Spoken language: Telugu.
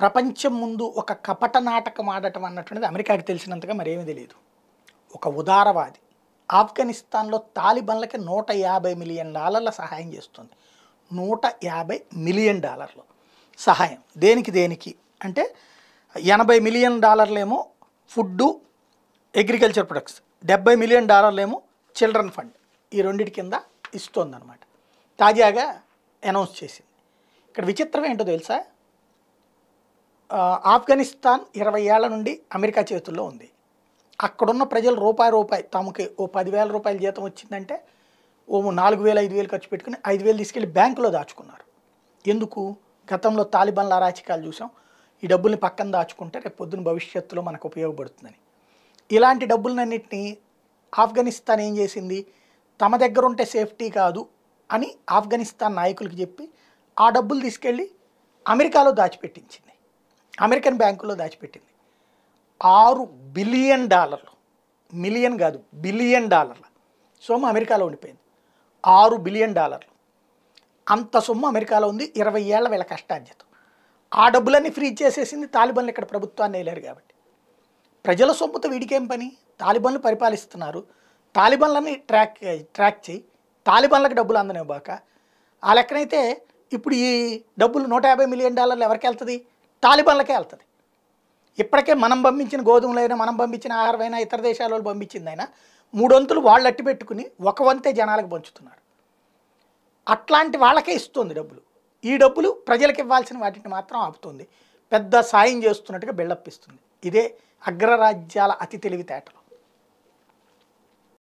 ప్రపంచం ముందు ఒక కపట నాటకం ఆడటం అన్నటువంటిది అమెరికాకి తెలిసినంతగా మరేమీ తెలియదు ఒక ఉదారవాది ఆఫ్ఘనిస్తాన్లో తాలిబన్లకి నూట యాభై మిలియన్ డాలర్ల సహాయం చేస్తుంది నూట యాభై మిలియన్ డాలర్లు సహాయం దేనికి దేనికి అంటే ఎనభై మిలియన్ డాలర్లేమో ఫుడ్డు అగ్రికల్చర్ ప్రొడక్ట్స్ డెబ్బై మిలియన్ డాలర్లేమో చిల్డ్రన్ ఫండ్ ఈ రెండింటి కింద ఇస్తోందనమాట తాజాగా అనౌన్స్ చేసింది ఇక్కడ విచిత్రం ఏంటో తెలుసా ఆఫ్ఘనిస్తాన్ ఇరవై ఏళ్ల నుండి అమెరికా చేతుల్లో ఉంది అక్కడున్న ప్రజలు రూపాయి రూపాయి తమకి ఓ పదివేల రూపాయల జీతం వచ్చిందంటే ఓ నాలుగు వేలు ఐదు వేలు ఖర్చు పెట్టుకుని ఐదు వేలు తీసుకెళ్ళి బ్యాంకులో దాచుకున్నారు ఎందుకు గతంలో తాలిబాన్ల అరాచకాలు చూసాం ఈ డబ్బుల్ని పక్కన దాచుకుంటే రేపు పొద్దున భవిష్యత్తులో మనకు ఉపయోగపడుతుందని ఇలాంటి డబ్బులన్నింటినీ ఆఫ్ఘనిస్తాన్ ఏం చేసింది తమ దగ్గర ఉంటే సేఫ్టీ కాదు అని ఆఫ్ఘనిస్తాన్ నాయకులకి చెప్పి ఆ డబ్బులు తీసుకెళ్ళి అమెరికాలో దాచిపెట్టించింది అమెరికన్ బ్యాంకులో దాచిపెట్టింది ఆరు బిలియన్ డాలర్లు మిలియన్ కాదు బిలియన్ డాలర్ల సొమ్ము అమెరికాలో ఉండిపోయింది ఆరు బిలియన్ డాలర్లు అంత సొమ్ము అమెరికాలో ఉంది ఇరవై ఏళ్ళ వీళ్ళ కష్టాధ్యత ఆ డబ్బులన్నీ ఫ్రీ చేసేసింది తాలిబన్లు ఇక్కడ ప్రభుత్వాన్ని వేయలేరు కాబట్టి ప్రజల సొమ్ముతో వీడికేం పని తాలిబన్లు పరిపాలిస్తున్నారు తాలిబన్లని ట్రాక్ ట్రాక్ చేయి తాలిబన్లకు డబ్బులు అందనివ్వాక ఆ లెక్కనైతే ఇప్పుడు ఈ డబ్బులు నూట యాభై మిలియన్ డాలర్లు ఎవరికి వెళ్తుంది తాలిబాన్లకే వెళ్తుంది ఇప్పటికే మనం పంపించిన గోధుమలైనా మనం పంపించిన ఆహారమైనా ఇతర దేశాల వాళ్ళు పంపించిందైనా మూడొంతులు వాళ్ళు అట్టి పెట్టుకుని ఒక వంతే జనాలకు పంచుతున్నారు అట్లాంటి వాళ్ళకే ఇస్తుంది డబ్బులు ఈ డబ్బులు ప్రజలకు ఇవ్వాల్సిన వాటిని మాత్రం ఆపుతుంది పెద్ద సాయం చేస్తున్నట్టుగా బిల్డప్ ఇస్తుంది ఇదే అగ్రరాజ్యాల అతి తెలివితేటలు